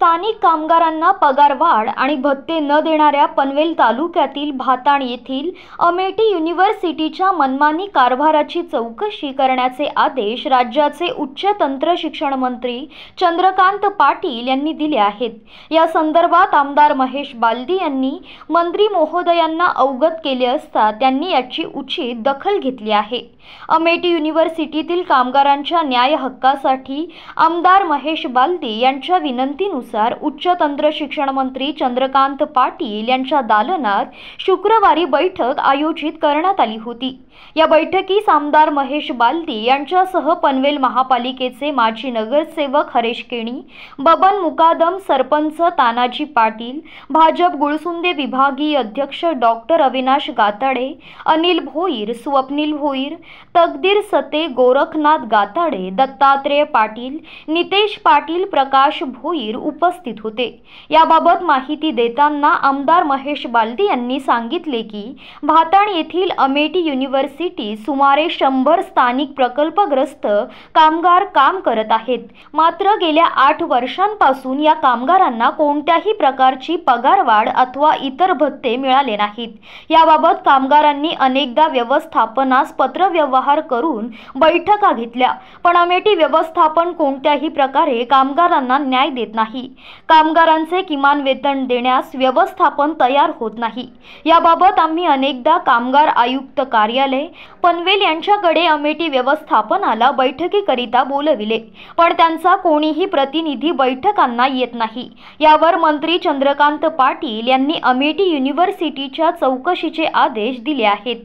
स्थानिक कामगारांना पगारवाढ आणि भत्ते न देणाऱ्या पनवेल तालुक्यातील भाताण येथील अमेठी युनिव्हर्सिटीच्या मनमानी कारभाराची चौकशी करण्याचे आदेश राज्याचे उच्च तंत्र शिक्षण मंत्री चंद्रकांत पाटील यांनी दिले आहेत या संदर्भात आमदार महेश बालदी यांनी मंत्री महोदयांना अवगत केले असता त्यांनी याची उचित दखल घेतली आहे अमेटी युनिव्हर्सिटीतील कामगारांच्या न्याय हक्कासाठी आमदार महेश बालदी यांच्या विनंतीनुसार उच्च तंत्र शिक्षण मंत्री चंद्रकांत पाटील यांच्या दालनात शुक्रवारी बैठक आयोजित करण्यात आली होती या बैठकीस आमदार महेश बालदी यांच्यासह पनवेल महापालिकेचे माजी नगरसेवक हरेश केणी बबन मुकादम सरपंच तानाजी पाटील भाजप गुळसुंदे विभागीय अध्यक्ष डॉक्टर अविनाश गाताडे अनिल भोईर स्वप्नील भोईर तकदीर सते गोरखनाथ गाताडे दत्तात्रेय पाटील नितेश पाटील प्रकाश भोईर उप उपस्थित होते याबाबत माहिती देताना आमदार महेश बालदी यांनी सांगितले की भाताण येथील अमेठी युनिव्हर्सिटी सुमारे शंभर स्थानिक प्रकल्पग्रस्त कामगार काम करत आहेत मात्र गेल्या आठ वर्षांपासून या कामगारांना कोणत्याही प्रकारची पगारवाढ अथवा इतर भत्ते मिळाले नाहीत याबाबत कामगारांनी अनेकदा व्यवस्थापनास पत्रव्यवहार करून बैठका घेतल्या पण अमेठी व्यवस्थापन कोणत्याही प्रकारे कामगारांना न्याय देत नाही नाही कामगारांचे किमान वेतन देण्यास व्यवस्थापन तयार होत नाही याबाबत आम्ही अनेकदा कामगार आयुक्त कार्यालय पनवेल यांच्याकडे अमेठी व्यवस्थापनाला बैठकीकरिता बोलविले पण त्यांचा कोणीही प्रतिनिधी बैठकांना येत नाही यावर मंत्री चंद्रकांत पाटील यांनी अमेठी युनिव्हर्सिटीच्या चौकशीचे आदेश दिले आहेत